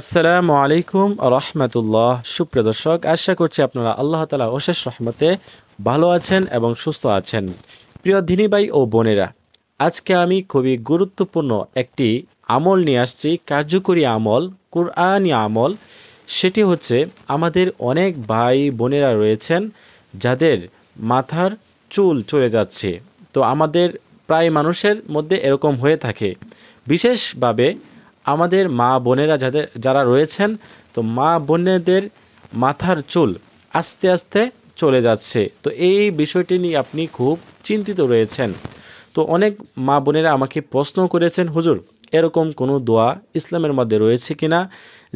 আসসালামু আলাইকুম রহমতুল্লাহ সুপ্রিয় দর্শক আশা করছি আপনারা আল্লাহ তালা অশেষ রহমতে ভালো আছেন এবং সুস্থ আছেন প্রিয় ধিনীবাই ও বোনেরা আজকে আমি খুবই গুরুত্বপূর্ণ একটি আমল নিয়ে আসছি কার্যকরী আমল কোরআনী আমল সেটি হচ্ছে আমাদের অনেক ভাই বোনেরা রয়েছেন যাদের মাথার চুল চলে যাচ্ছে তো আমাদের প্রায় মানুষের মধ্যে এরকম হয়ে থাকে বিশেষভাবে আমাদের মা বোনেরা যাদের যারা রয়েছেন তো মা বোনেদের মাথার চুল আস্তে আস্তে চলে যাচ্ছে তো এই বিষয়টি নিয়ে আপনি খুব চিন্তিত রয়েছেন তো অনেক মা বোনেরা আমাকে প্রশ্ন করেছেন হুজুর এরকম কোনো দোয়া ইসলামের মধ্যে রয়েছে কিনা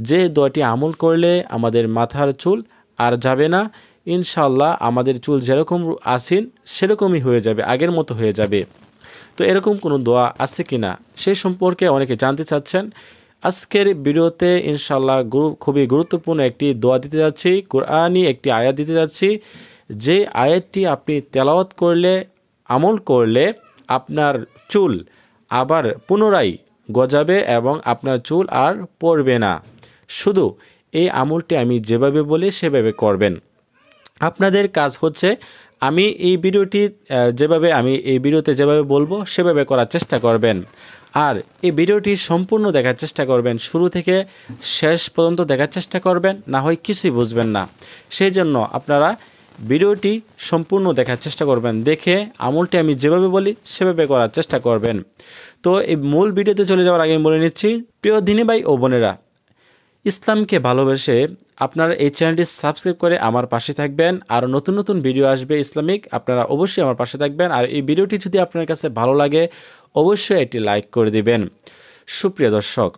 যে দোয়াটি আমল করলে আমাদের মাথার চুল আর যাবে না ইনশাল্লাহ আমাদের চুল যেরকম আসিন সেরকমই হয়ে যাবে আগের মতো হয়ে যাবে তো এরকম কোনো দোয়া আছে কি না সে সম্পর্কে অনেকে জানতে চাচ্ছেন আজকের ভিডিওতে ইনশাল্লাহ গুরু খুবই গুরুত্বপূর্ণ একটি দোয়া দিতে যাচ্ছি কোরআনই একটি আয়াত দিতে যাচ্ছি যে আয়াতটি আপনি তেলাওয়াত করলে আমল করলে আপনার চুল আবার পুনরায় গজাবে এবং আপনার চুল আর পড়বে না শুধু এই আমলটি আমি যেভাবে বলি সেভাবে করবেন আপনাদের কাজ হচ্ছে আমি এই ভিডিওটি যেভাবে আমি এই ভিডিওতে যেভাবে বলবো সেভাবে করার চেষ্টা করবেন আর এই ভিডিওটি সম্পূর্ণ দেখার চেষ্টা করবেন শুরু থেকে শেষ পর্যন্ত দেখার চেষ্টা করবেন না হয় কিছুই বুঝবেন না সেই জন্য আপনারা ভিডিওটি সম্পূর্ণ দেখার চেষ্টা করবেন দেখে আমলটি আমি যেভাবে বলি সেভাবে করার চেষ্টা করবেন তো এই মূল ভিডিওতে চলে যাওয়ার আগে বলে নিচ্ছি প্রিয় দিনী ভাই ও বোনেরা ইসলামকে ভালোবেসে আপনার এই চ্যানেলটি সাবস্ক্রাইব করে আমার পাশে থাকবেন আর নতুন নতুন ভিডিও আসবে ইসলামিক আপনারা অবশ্যই আমার পাশে থাকবেন আর এই ভিডিওটি যদি আপনার কাছে ভালো লাগে অবশ্যই একটি লাইক করে দিবেন সুপ্রিয় দর্শক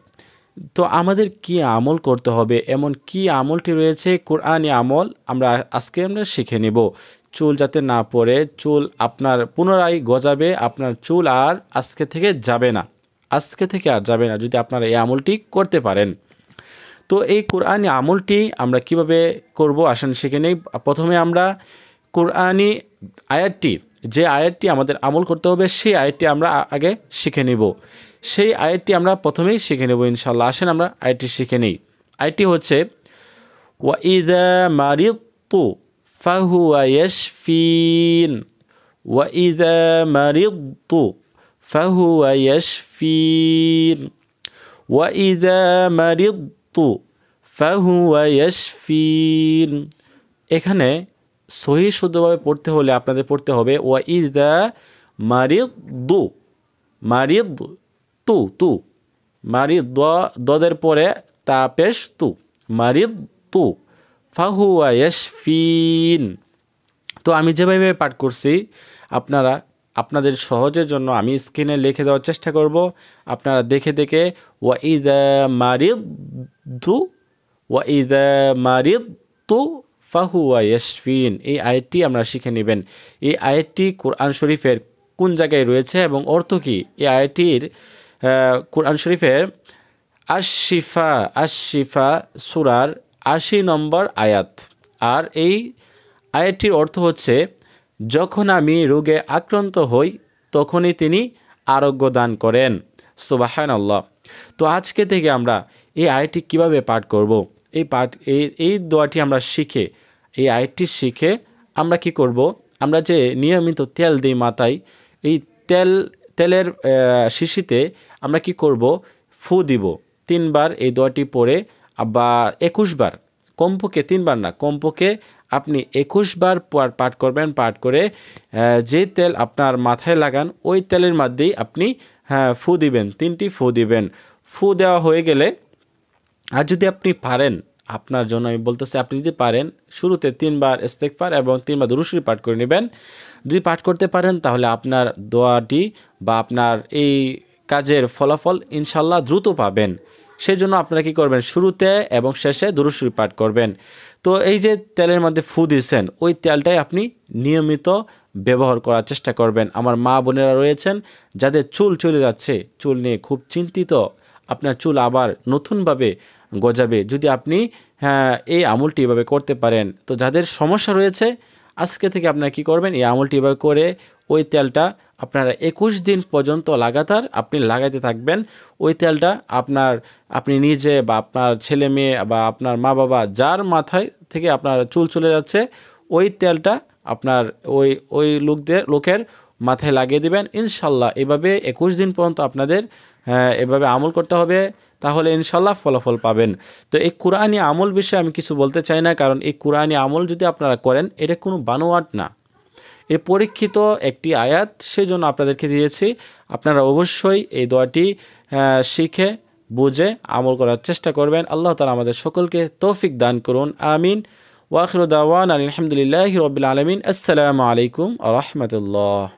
তো আমাদের কি আমল করতে হবে এমন কি আমলটি রয়েছে কোরআনই আমল আমরা আজকে আমরা শিখে নিব চুল যাতে না পড়ে চুল আপনার পুনরায় গজাবে আপনার চুল আর আজকে থেকে যাবে না আজকে থেকে আর যাবে না যদি আপনারা এই আমলটি করতে পারেন তো এই কোরআনি আমলটি আমরা কিভাবে করব আসেন সেখানেই প্রথমে আমরা কোরআনি আয়াতটি যে আয়াতটি আমাদের আমল করতে হবে সেই আয়াতটি আমরা আগে শিখে নেব সেই আয়াতটি আমরা প্রথমেই শিখে নেব ইনশাল্লাহ আসেন আমরা আয়াতটি শিখে নিই আয়টি হচ্ছে ওয়াইদা মারিতু ফাহুয়া ইয়াশফিন ওয়াইদা মারিতু ফাহুয়া ইয়াশফিন ওয়াইদা মারিতু তু ফাহুয়া ইয়াশফিন এখানে সহি শুদ্ধভাবে পড়তে হলে আপনাদের পড়তে হবে ওয়া ইজ দ্য মারিদ দু মারিদ তু তু মারিদ দ দদের পরে তা পেশ তু মারিদ তু ফাহু ইয়াশফিন তো আমি যেভাবে পাঠ করছি আপনারা আপনাদের সহজের জন্য আমি স্ক্রিনে লিখে দেওয়ার চেষ্টা করব আপনারা দেখে দেখে ওয়া ইদ মারিদু ওয়া ইদা মারিদু ফাহু ওয়াশফিন এই আয়টি আমরা শিখে নেবেন এই আয়টি কোরআন শরীফের কোন জায়গায় রয়েছে এবং অর্থ কী এই আয়টির কোরআন শরীফের আশিফা আশিফা সুরার আশি নম্বর আয়াত আর এই আয়াতটির অর্থ হচ্ছে যখন আমি রোগে আক্রান্ত হই তখনই তিনি আরোগ্য দান করেন সুবাহান আল্লাহ তো আজকে থেকে আমরা এই আয়টি কিভাবে পাঠ করব। এই পাঠ এই এই দোয়াটি আমরা শিখে এই আয়টি শিখে আমরা কি করব। আমরা যে নিয়মিত তেল দিই মাথায় এই তেল তেলের শিশিতে আমরা কি করব ফু দিব তিনবার এই দোয়াটি পরে বা একুশবার কমপক্ষে তিনবার না কমপক্ষে আপনি একুশ বার পাঠ করবেন পাঠ করে যে তেল আপনার মাথায় লাগান ওই তেলের মধ্যেই আপনি হ্যাঁ ফু দিবেন তিনটি ফু দিবেন ফু দেওয়া হয়ে গেলে আর যদি আপনি পারেন আপনার জন্য আমি বলতেছি আপনি যদি পারেন শুরুতে তিনবার ইস্তেকফার এবং তিনবার দুরুশরি পাঠ করে নেবেন যদি পাঠ করতে পারেন তাহলে আপনার দোয়াটি বা আপনার এই কাজের ফলাফল ইনশাল্লাহ দ্রুত পাবেন সেই জন্য আপনারা কী করবেন শুরুতে এবং শেষে দুরুসুরি পাঠ করবেন তো এই যে তেলের মধ্যে ফু দিয়েছেন ওই তেলটাই আপনি নিয়মিত ব্যবহার করার চেষ্টা করবেন আমার মা বোনেরা রয়েছেন যাদের চুল চলে যাচ্ছে চুল নিয়ে খুব চিন্তিত আপনার চুল আবার নতুনভাবে গজাবে যদি আপনি হ্যাঁ এই আমুলটি এভাবে করতে পারেন তো যাদের সমস্যা রয়েছে আজকে থেকে আপনারা কী করবেন এই আমুলটি এভাবে করে ওই তেলটা আপনারা একুশ দিন পর্যন্ত লাগাতার আপনি লাগাইতে থাকবেন ওই তেলটা আপনার আপনি নিজে বা আপনার ছেলে মেয়ে বা আপনার মা বাবা যার মাথায় থেকে আপনার চুল চলে যাচ্ছে ওই তেলটা আপনার ওই ওই লোকদের লোকের মাথায় লাগিয়ে দেবেন ইনশাল্লাহ এভাবে একুশ দিন পর্যন্ত আপনাদের হ্যাঁ, এভাবে আমল করতে হবে তাহলে ইনশাল্লাহ ফলাফল পাবেন তো এই কোরআনী আমল বিষয়ে আমি কিছু বলতে চাই না কারণ এই কোরআনী আমল যদি আপনারা করেন এটা কোনো বানোয়াট না এর পরীক্ষিত একটি আয়াত সেজন্য আপনাদেরকে দিয়েছি আপনারা অবশ্যই এই দোয়াটি শিখে বুঝে আমল করার চেষ্টা করবেন আল্লাহ তালা আমাদের সকলকে তৌফিক দান করুন আমিন ওয়াখরুদ্দাওয়ান আলহামদুলিল্লাহ রবিল আলমিন আসসালামু আলাইকুম রহমতুল্লাহ